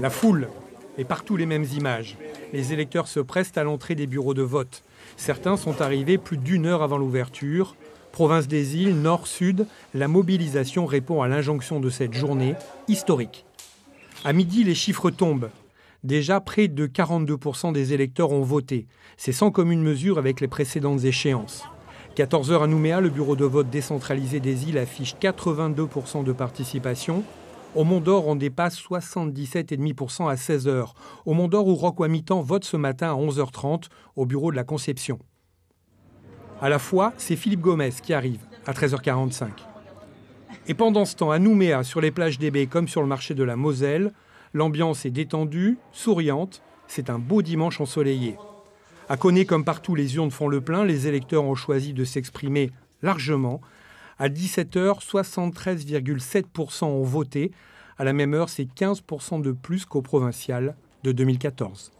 La foule et partout les mêmes images. Les électeurs se pressent à l'entrée des bureaux de vote. Certains sont arrivés plus d'une heure avant l'ouverture. Province des îles, nord, sud, la mobilisation répond à l'injonction de cette journée historique. À midi, les chiffres tombent. Déjà, près de 42% des électeurs ont voté. C'est sans commune mesure avec les précédentes échéances. 14h à Nouméa, le bureau de vote décentralisé des îles affiche 82% de participation. Au Mont d'Or, on dépasse 77,5% à 16h. Au Mont d'Or, où mi vote ce matin à 11h30 au bureau de la Conception. À la fois, c'est Philippe Gomez qui arrive à 13h45. Et pendant ce temps, à Nouméa, sur les plages des baies comme sur le marché de la Moselle, l'ambiance est détendue, souriante. C'est un beau dimanche ensoleillé. À Coné, comme partout, les urnes font le plein. Les électeurs ont choisi de s'exprimer largement à 17h, 73,7% ont voté. À la même heure, c'est 15% de plus qu'au provincial de 2014.